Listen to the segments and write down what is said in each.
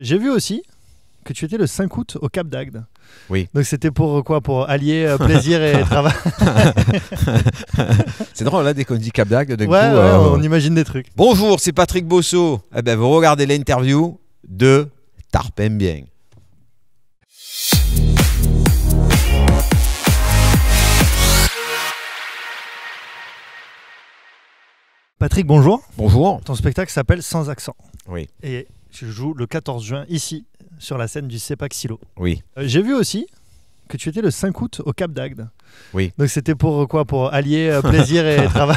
J'ai vu aussi que tu étais le 5 août au Cap d'Agde. Oui. Donc c'était pour quoi Pour allier euh, plaisir et travail. c'est drôle, là, hein, dès qu'on dit Cap d'Agde, euh, on imagine des trucs. Bonjour, c'est Patrick Bosso. Eh bien, vous regardez l'interview de Tarpen Bien. Patrick, bonjour. Bonjour. Ton spectacle s'appelle Sans accent. Oui. Et je joue le 14 juin ici, sur la scène du CEPAC Silo. Oui. Euh, j'ai vu aussi que tu étais le 5 août au Cap d'Agde. Oui. Donc c'était pour quoi Pour allier euh, plaisir et travail.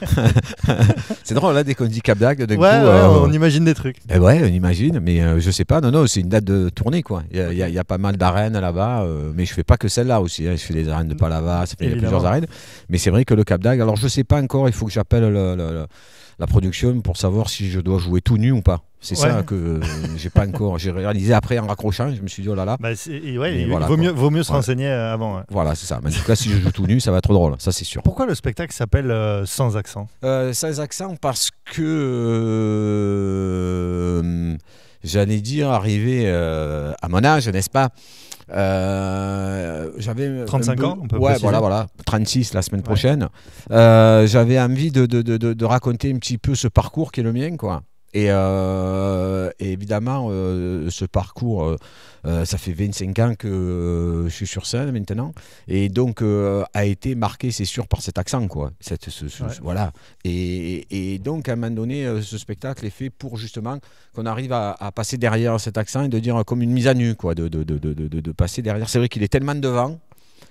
c'est drôle, là, hein, dès qu'on dit Cap ouais, euh, on imagine des trucs. Eh ouais, on imagine, mais euh, je sais pas. Non, non, c'est une date de tournée, quoi. Il y, a pas mal d'arènes là-bas, mais je fais pas que celle-là aussi. Hein. Je fais des arènes de Palava, Il y a plusieurs arènes. Mais c'est vrai que le Cap d'Agde, alors je sais pas encore, il faut que j'appelle la production pour savoir si je dois jouer tout nu ou pas. C'est ça que j'ai pas encore. J'ai réalisé après en raccrochant, je me suis dit oh là là. Bah vaut, mieux, vaut, mieux, se renseigner euh, avant. Voilà, c'est ça. Mais en tout cas, si je joue tout nu, ça va être trop drôle, ça c'est sûr. Pourquoi le spectacle s'appelle euh, Sans accent euh, Sans accent parce que j'allais dire arrivé à mon âge, n'est-ce pas j'avais 35 ans, on ouais, voilà, voilà, 36 la semaine prochaine. j'avais envie de, raconter un petit peu ce parcours qui est le mien, quoi. Euh, et, évidemment, euh, ce parcours, euh, ça fait 25 ans que je suis sur scène maintenant, et donc a été marqué, c'est sûr, par cet accent, quoi. voilà. Et, donc, à un moment donné, ce spectacle est fait pour justement qu'on arrive à, passer derrière cet accent et de dire comme une mise à nu, quoi, de, de passer derrière. C'est vrai qu'il est tellement devant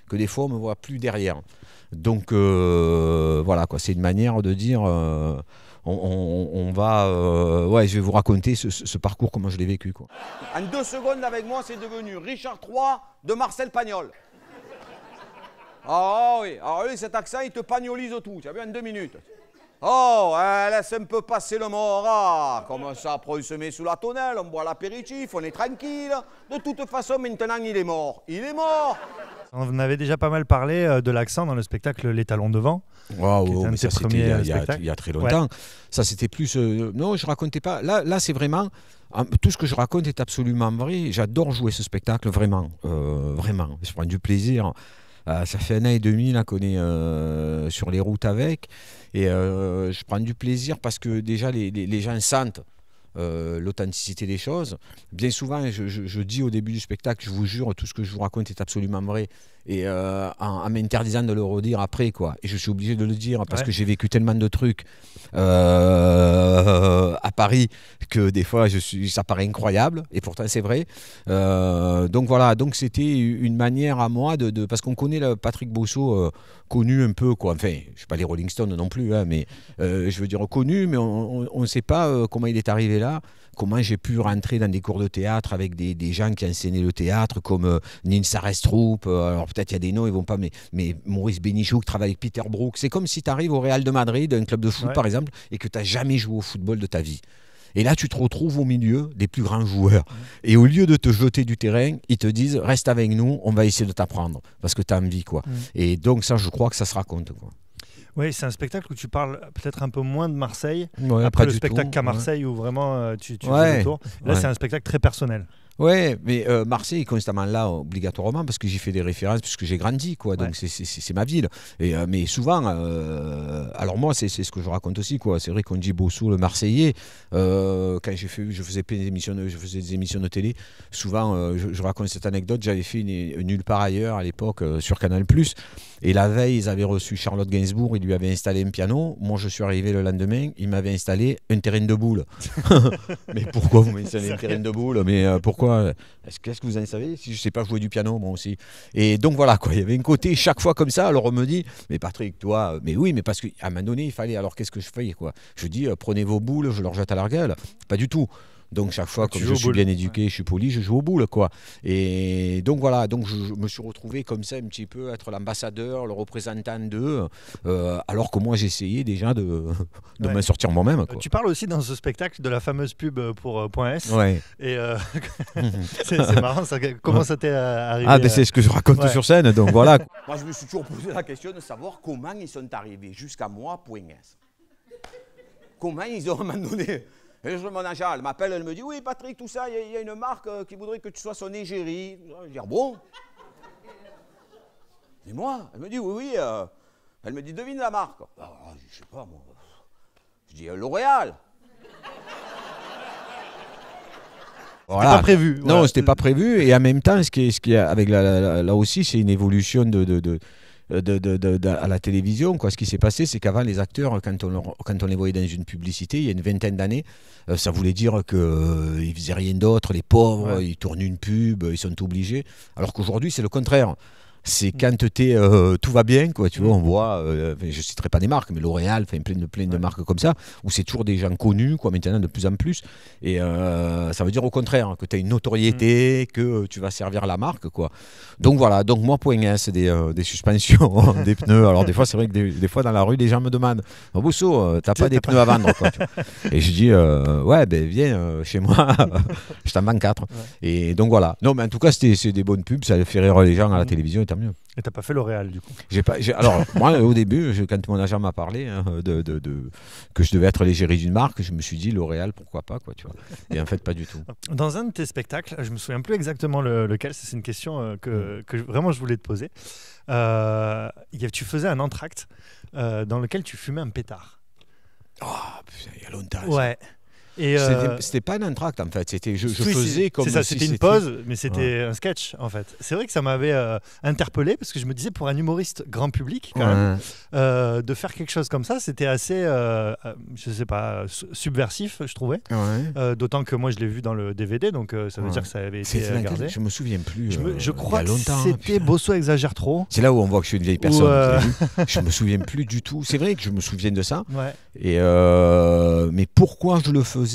que des fois, on ne me voit plus derrière. Donc euh, voilà, quoi, c'est une manière de dire euh, on, va. Euh, ouais, je vais vous raconter ce, parcours, comment je l'ai vécu. Quoi. En deux secondes avec moi, c'est devenu Richard III de Marcel Pagnol. Ah, ah, ah oui, cet accent, il te pagnolise tout, tu as vu, en deux minutes. Oh, hein, laisse un peu passer le mort, ah, Comme ça, après, il se met sous la tonnelle, on boit l'apéritif, on est tranquille. De toute façon, maintenant, il est mort. Il est mort on avait déjà pas mal parlé euh, de l'accent dans le spectacle Les Talons Devant. Waouh, ça c'était euh, il, y a très longtemps. Ça c'était plus. Euh, non, je racontais pas. Là, là c'est vraiment. Ah, tout ce que je raconte est absolument vrai. J'adore jouer ce spectacle, vraiment. vraiment. Je prends du plaisir. ça fait un an et demi qu'on est sur les routes avec. Et je prends du plaisir parce que déjà, les, les gens sentent. Euh, l'authenticité des choses. Bien souvent, je, dis au début du spectacle, je vous jure, tout ce que je vous raconte est absolument vrai. Et euh, m'interdisant de le redire après, quoi. Et je suis obligé de le dire parce que j'ai vécu tellement de trucs euh, à Paris que des fois, je suis, ça paraît incroyable. Et pourtant, c'est vrai. Euh, donc voilà, donc c'était une manière à moi de. parce qu'on connaît Patrick Bosso euh, connu un peu, quoi. Enfin, je ne suis pas les Rolling Stones non plus, hein, mais je veux dire connu, mais on ne sait pas comment il est arrivé là comment j'ai pu rentrer dans des cours de théâtre avec des, gens qui enseignaient le théâtre, comme euh, Nina Arestrup euh, alors peut-être il y a des noms, ils vont pas, mais, Maurice Bénichou qui travaille avec Peter Brook. C'est comme si tu arrives au Real de Madrid, un club de foot par exemple, et que tu n'as jamais joué au football de ta vie. Et là, tu te retrouves au milieu des plus grands joueurs. Et au lieu de te jeter du terrain, ils te disent reste avec nous, on va essayer de t'apprendre. Parce que tu as envie. Quoi. Et donc, ça, je crois que ça se raconte. Quoi. Oui, c'est un spectacle où tu parles peut-être un peu moins de Marseille, après le spectacle qu'à Marseille où vraiment euh, tu, fais le tour. Là, c'est un spectacle très personnel. Ouais, mais euh, Marseille est constamment là, obligatoirement, parce que j'ai fait des références, puisque j'ai grandi, quoi. Donc c'est ma ville. Et, euh, mais souvent, euh, alors moi, c'est ce que je raconte aussi, quoi. C'est vrai qu'on dit Bossou, le Marseillais. quand j'ai fait, je faisais des émissions, de, je faisais des émissions de télé. Souvent, je, raconte cette anecdote. J'avais fait une, nulle part ailleurs à l'époque sur Canal+. Et la veille, ils avaient reçu Charlotte Gainsbourg. Ils lui avaient installé un piano. Moi, je suis arrivé le lendemain. Ils m'avaient installé un terrain de boules. mais pourquoi vous m'installez un terrain de boules Mais pourquoi est Qu'est-ce euh, que vous en savez Si je ne sais pas jouer du piano, moi aussi. Et donc voilà, quoi. Il y avait une côté chaque fois comme ça. Alors on me dit, mais Patrick, toi, euh, mais oui, mais parce qu'à un moment donné, il fallait. Alors qu'est-ce que je fais, quoi Je dis, euh, prenez vos boules, je leur jette à la gueule. Pas du tout. Donc chaque fois, comme je suis bien éduqué, je suis poli, je joue au boule, quoi. Et donc voilà, donc je, me suis retrouvé comme ça un petit peu être l'ambassadeur, le représentant d'eux, euh, alors que moi j'essayais déjà de, de m'en sortir moi-même. Tu parles aussi dans ce spectacle de la fameuse pub euh, pour euh, .s. Ouais. Et euh, c'est marrant, comment ça t'est arrivé Ah, ben, c'est ce que je raconte sur scène, donc voilà. moi je me suis toujours posé la question de savoir comment ils sont arrivés jusqu'à moi .s. Comment ils ont abandonné donné et je demande à elle m'appelle, elle me dit Oui, Patrick, tout ça, il y, a une marque euh, qui voudrait que tu sois son égérie. Je dis ah Bon Et moi Elle me dit Oui, oui. Euh, elle me dit Devine la marque. Je bah, je sais pas, moi. Je dis euh, L'Oréal. Voilà. pas prévu. Non, c'était pas prévu. Et en même temps, ce qui, ce qui avec là aussi, c'est une évolution de euh, à la télévision. Quoi. Ce qui s'est passé, c'est qu'avant, les acteurs, quand on, les voyait dans une publicité, il y a une vingtaine d'années, euh, ça voulait dire qu'ils euh, ne faisaient rien d'autre, les pauvres, ils tournent une pub, ils sont obligés. Alors qu'aujourd'hui, c'est le contraire c'est quand mm. euh, tout va bien, quoi. Tu vois, mm. on voit, je euh, je citerai pas des marques, mais L'Oréal, une plein de, plein de marques comme ça, où c'est toujours des gens connus, quoi, maintenant de plus en plus. Et euh, ça veut dire au contraire hein, que tu as une notoriété, mm. que tu vas servir la marque, quoi. Donc voilà, donc moi, point c'est des, euh, des suspensions, des pneus. Alors des fois, c'est vrai que des, fois dans la rue, les gens me demandent oh, "Bousso, tu t'as pas des pneus à vendre, Et je dis Ouais, ben viens chez moi, je t'en vends 4 Et donc voilà. Non, mais en tout cas, c'est des bonnes pubs, ça fait rire les gens à la télévision, et t'as pas fait L'Oréal, du coup j'ai pas, Alors, moi, au début, je, quand mon agent m'a parlé hein, de, que je devais être l'égérie d'une marque, je me suis dit L'Oréal, pourquoi pas, quoi, tu vois. Et en fait, pas du tout. Dans un de tes spectacles, je me souviens plus exactement lequel, c'est une question euh, que, mm. vraiment je voulais te poser. Euh, tu faisais un entracte euh, dans lequel tu fumais un pétard. Oh, putain, il y a longtemps. Ouais. Euh, c'était pas un intracte en fait, c'était je, faisais comme. C'est ça, c'était une pause, mais c'était un sketch en fait. C'est vrai que ça m'avait euh, interpellé parce que je me disais pour un humoriste grand public quand même, euh, de faire quelque chose comme ça, c'était assez, je sais pas, subversif, je trouvais. D'autant que moi je l'ai vu dans le DVD, donc ça veut dire que ça avait été gardé. Je me souviens plus. Je, je crois que c'était Bosso exagère trop. C'est là où on voit que je suis une vieille personne. je me souviens plus du tout. C'est vrai que je me souviens de ça. Et mais pourquoi je le faisais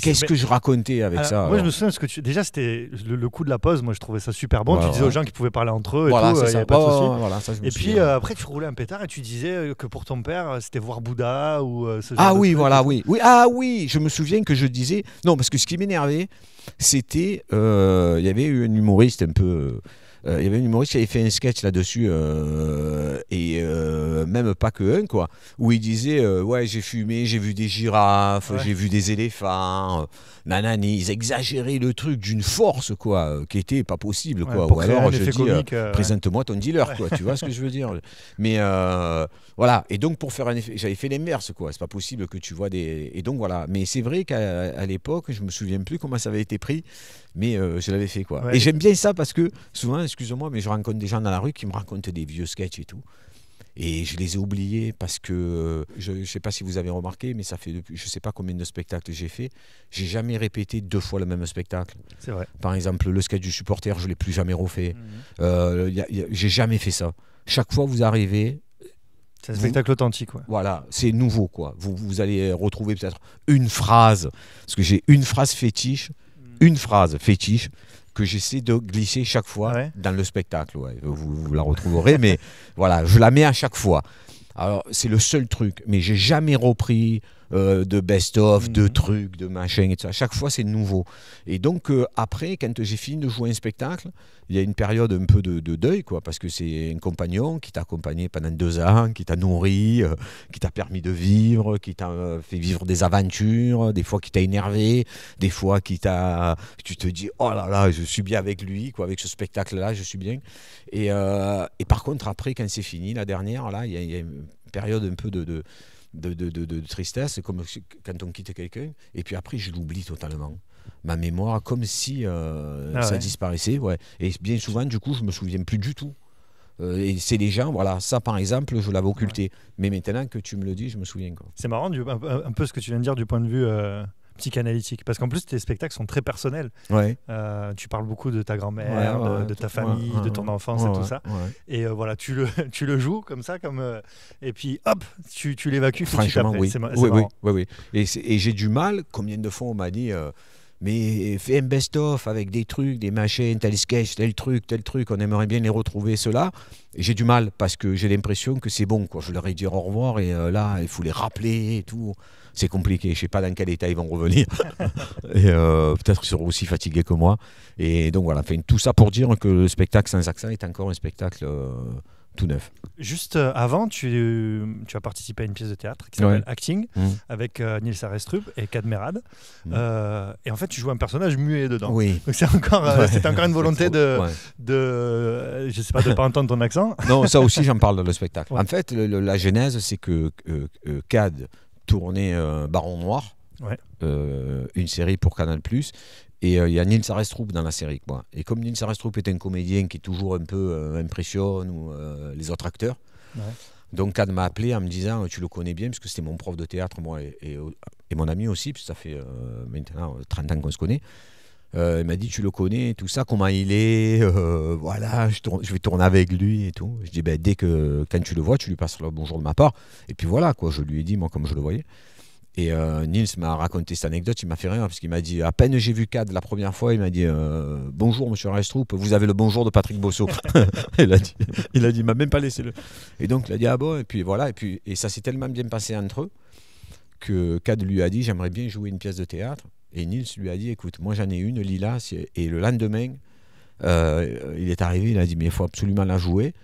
Qu'est-ce que je racontais avec ça Moi, je me souviens que tu... déjà c'était le, coup de la pause. Moi, je trouvais ça super bon. Tu disais aux gens qu'ils pouvaient parler entre eux et tout. et puis euh, après, tu roulais un pétard et tu disais euh, que pour ton père, euh, c'était voir Bouddha ou Ah oui, voilà, oui, oui. Ah oui, je me souviens que je disais non parce que ce qui m'énervait, c'était il y avait eu un humoriste un peu euh, il y avait un humoriste qui avait fait un sketch là-dessus, euh, et euh, même pas que un, quoi, où il disait Ouais, j'ai fumé, j'ai vu des girafes, j'ai vu des éléphants, nanani. Ils exagéraient le truc d'une force, quoi, qui était pas possible, quoi. Ou alors, je dis Présente-moi ton dealer, quoi, tu vois ce que je veux dire. Mais voilà, et donc pour faire un j'avais fait l'inverse, quoi, c'est pas possible que tu vois des. Et donc voilà, mais c'est vrai qu'à l'époque, je me souviens plus comment ça avait été pris, mais je l'avais fait quoi. Et j'aime bien ça parce que souvent excuse-moi, mais je rencontre des gens dans la rue qui me racontent des vieux sketchs et tout. Et je les ai oubliés parce que, euh, je ne sais pas si vous avez remarqué, mais ça fait depuis, je ne sais pas combien de spectacles j'ai fait. J'ai jamais répété deux fois le même spectacle. C'est vrai. Par exemple, le sketch du supporter, je ne l'ai plus jamais refait. Je mhm. euh, n'ai j'ai jamais fait ça. Chaque fois, vous arrivez. C'est un spectacle authentique. quoi. Voilà, c'est nouveau. quoi. Vous, allez retrouver peut-être une phrase, parce que j'ai une phrase fétiche, mhm. une phrase fétiche que j'essaie de glisser chaque fois dans le spectacle. Vous, la retrouverez, mais voilà, je la mets à chaque fois. Alors, c'est le seul truc, mais j'ai jamais repris euh, de best-of, de mhm. trucs, de machin, et ça. chaque fois, c'est nouveau. Et donc, euh, après, quand j'ai fini de jouer un spectacle, il y a une période un peu de, deuil, quoi, parce que c'est un compagnon qui t'a accompagné pendant deux ans, qui t'a nourri, euh, qui t'a permis de vivre, qui t'a euh, fait vivre des aventures, des fois qui t'a énervé, des fois qui t'a. Tu te dis, oh là là, je suis bien avec lui, quoi, avec ce spectacle-là, je suis bien. Et, euh, et par contre, après, quand c'est fini, la dernière, là, il y, a une période un peu de, de de, de, tristesse, comme quand on quitte quelqu'un, et puis après, je l'oublie totalement ma mémoire comme si euh, ah ça disparaissait. Ouais. Et bien souvent, du coup, je me souviens plus du tout. Euh, et c'est les gens, voilà, ça par exemple, je l'avais occulté. Mais maintenant que tu me le dis, je me souviens. C'est marrant, un, peu ce que tu viens de dire du point de vue euh, psychanalytique. Parce qu'en plus, tes spectacles sont très personnels. Ouais. tu parles beaucoup de ta grand-mère, de, ta famille, de ton enfance et tout ça. Et voilà, tu le, tu le joues comme ça, comme, et puis hop, tu, tu l'évacues. Franchement, oui. oui, oui, Et, et j'ai du mal, combien de fois on m'a dit mais fais un best-of avec des trucs, des machines, tel sketch, tel truc, tel truc, on aimerait bien les retrouver, cela là J'ai du mal parce que j'ai l'impression que c'est bon, quoi. Je leur ai dit au revoir et euh, là, il faut les rappeler et tout. C'est compliqué, je sais pas dans quel état ils vont revenir. et euh, peut-être qu'ils seront aussi fatigués que moi. Et donc voilà, fait tout ça pour dire que le spectacle sans accent est encore un spectacle. Euh, tout neuf. Juste euh, avant, tu, tu, as participé à une pièce de théâtre qui s'appelle Acting mmh. avec euh, Nils Arestrup et Cadmerad. Merad mmh. euh, et en fait, tu joues un personnage muet dedans. Oui. c'est encore, c'est encore une volonté de, de, je sais pas, de pas entendre ton accent. Non, ça aussi, j'en parle dans le spectacle. En fait, la genèse, c'est que Cad tournait Baron Noir. une série pour Canal Plus et euh, il y a Nils Arestrup dans la série. Quoi. Et comme Nils Arestrup est un comédien qui toujours un peu euh, impressionne ou, euh, les autres acteurs, donc Anne m'a appelé en me disant Tu le connais bien, puisque c'était mon prof de théâtre, moi, et, et, mon ami aussi, puisque ça fait maintenant 30 ans qu'on se connaît. il m'a dit Tu le connais, tout ça, comment il est, voilà, je, vais tourner avec lui et tout. Je dis bah, Dès que quand tu le vois, tu lui passes le bonjour de ma part. Et puis voilà, quoi, je lui ai dit, moi, comme je le voyais. Et euh, Nils m'a raconté cette anecdote, il m'a fait rire, hein, parce qu'il m'a dit, à peine j'ai vu Cad la première fois, il m'a dit, euh, bonjour monsieur Restroup, vous avez le bonjour de Patrick Bosso. il a dit, il m'a même pas laissé le... Et donc il a dit, ah bon, et puis voilà, et, puis, et ça s'est tellement bien passé entre eux, que Cad lui a dit, j'aimerais bien jouer une pièce de théâtre. Et Nils lui a dit, écoute, moi j'en ai une, Lila, et le lendemain, euh, il est arrivé, il a dit, mais il faut absolument la jouer.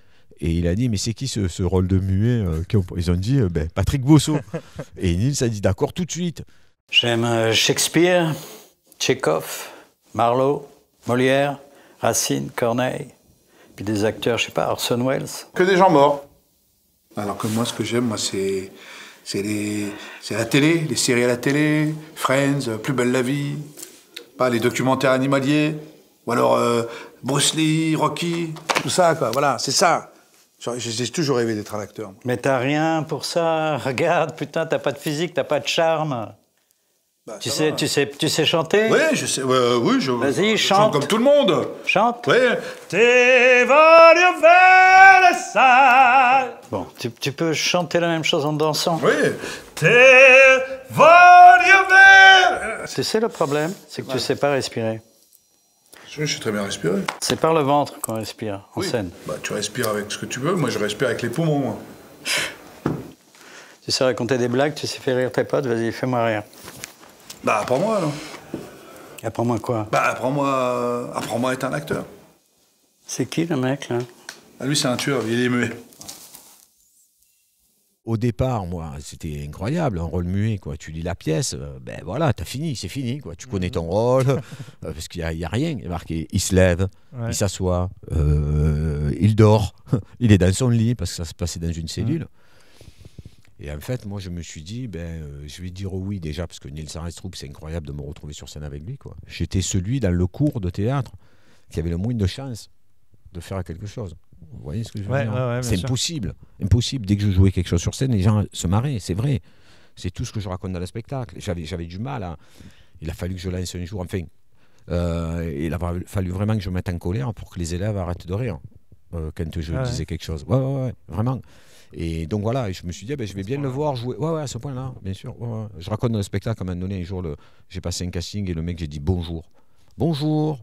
Et il a dit, mais c'est qui ce, rôle de muet euh, Ils ont dit, euh, ben, Patrick Bosso. et Nils a dit, d'accord, tout de suite. J'aime euh, Shakespeare, Tchekhov, Marlowe, Molière, Racine, Corneille, puis des acteurs, je sais pas, Orson Welles. Que des gens morts. Alors que moi, ce que j'aime, moi, c'est c'est la télé, les séries à la télé, Friends, Plus belle la vie, pas les documentaires animaliers, ou alors Bruce Lee, Rocky, tout ça, quoi. Voilà, c'est ça. J'ai toujours rêvé d'être un acteur. Mais t'as rien pour ça. Regarde, putain, t'as pas de physique, t'as pas de charme. Bah, tu, sais, tu, sais, tu sais chanter Oui, je sais. Euh, oui, je, Vas-y, chante. chante. comme tout le monde. Chante. Oui. Bon, tu, tu, peux chanter la même chose en dansant. Oui. Tu sais le problème C'est que tu sais pas respirer. Je suis très bien respiré. C'est par le ventre qu'on respire en scène. Bah, tu respires avec ce que tu veux. Moi, je respire avec les poumons. Moi. tu sais raconter des blagues, tu sais faire rire tes potes. Vas-y, fais-moi rire. Bah, apprends-moi, alors. Apprends-moi quoi Bah, apprends-moi apprends-moi à être un acteur. C'est qui, le mec, là ah, Lui, c'est un tueur. Il est muet au départ, moi, c'était incroyable, un rôle muet, quoi. Tu lis la pièce, euh, ben voilà, t'as fini, c'est fini, quoi. Tu connais mhm. ton rôle, euh, parce qu'il n'y a, rien marqué. Il se lève, il s'assoit, euh, il dort, il est dans son lit, parce que ça se passait dans une cellule. Mmh. Et en fait, moi, je me suis dit, ben, je vais dire oui déjà, parce que Niels Arestrup, c'est incroyable de me retrouver sur scène avec lui, quoi. J'étais celui dans le cours de théâtre qui avait le moins de chance de faire quelque chose. Vous voyez ce que je veux dire hein C'est impossible. Impossible. Dès que je jouais quelque chose sur scène, les gens se marraient, c'est vrai. C'est tout ce que je raconte dans le spectacle. J'avais du mal. Il a fallu que je lance un jour, enfin, euh, il a fallu vraiment que je mette en colère pour que les élèves arrêtent de rire euh, quand je ah disais quelque chose. Ouais, ouais, ouais, vraiment. Et donc voilà, je me suis dit, eh ben, je vais bien le voir jouer. Ouais, ouais, à ce point-là, bien sûr. je raconte dans le spectacle, à un moment donné, un jour, le... j'ai passé un casting et le mec, j'ai dit bonjour. Bonjour,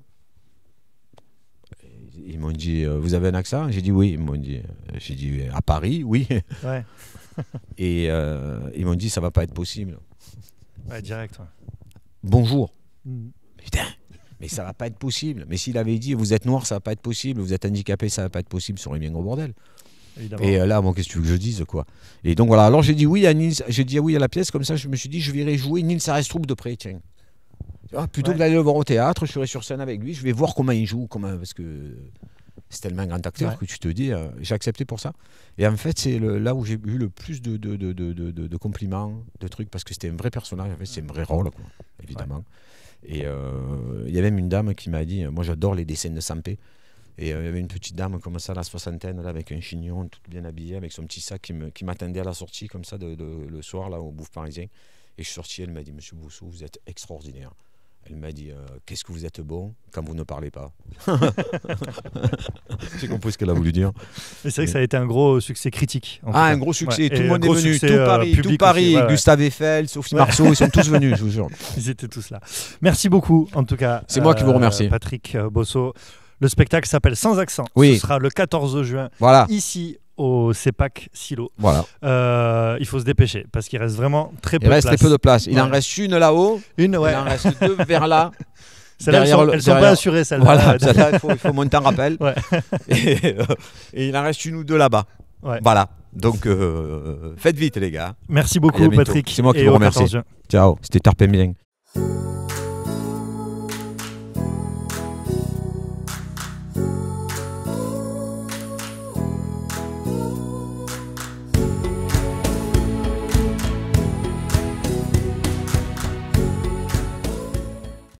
ils m'ont dit euh, Vous avez un accent J'ai dit Oui. Ils m'ont dit euh, J'ai dit euh, À Paris, oui. et ils m'ont dit Ça va pas être possible. Ouais, direct. Bonjour. Mm. mais ça va pas être possible. Mais s'il avait dit vous êtes noir, ça va pas être possible, vous êtes handicapé, ça va pas être possible, ça aurait bien gros bordel. Et là, bon qu'est-ce que tu veux que je dise quoi Et donc voilà, alors j'ai dit oui à Nils, j'ai dit oui à la pièce, comme ça je me suis dit je vais jouer Nils Arestroup de près, tiens. Ah, plutôt que d'aller le voir au théâtre, je serai sur scène avec lui, je vais voir comment il joue, comment, parce que c'est tellement un grand acteur que tu te dis, euh, j'ai accepté pour ça. Et en fait, c'est là où j'ai eu le plus de, de, compliments, de trucs, parce que c'était un vrai personnage, c'est un vrai rôle, évidemment. Et euh, il y avait même une dame qui m'a dit, euh, moi j'adore les dessins de Sampé. Et il y avait une petite dame comme ça, à la soixantaine, là, avec un chignon, toute bien habillée, avec son petit sac, qui m'attendait à la sortie, comme ça, le soir, là, au Bouffe Parisien. Et je suis sorti, elle m'a dit, Monsieur Boussou, vous êtes extraordinaire. Elle m'a dit euh, Qu'est-ce que vous êtes bon quand vous ne parlez pas J'ai compris ce qu'elle a voulu dire. C'est vrai que ça a été un gros succès critique. ah, un gros succès. Tout le monde est venu. Tout euh, Paris, tout Paris Gustave Eiffel, Sophie Marceau, ils sont tous venus, je vous jure. Ils étaient tous là. Merci beaucoup, en tout cas. C'est moi qui vous euh, remercie. Patrick Bosso. Le spectacle s'appelle Sans accent. Oui. Ce sera le 14 juin. Voilà. Ici au CEPAC Silo. Voilà. Euh, il faut se dépêcher parce qu'il reste vraiment très peu de place. Il reste peu de place. Il en reste une là-haut. Une, ouais. Il en reste deux vers là. c'est elles sont, elles sont pas assurées, celles-là. Voilà, celle-là, il, faut, monter en rappel. Euh, et, il en reste une ou deux là-bas. Voilà. Donc, euh, faites vite, les gars. Merci beaucoup, Patrick. C'est moi qui vous remercie. Ciao. C'était Tarpe bien.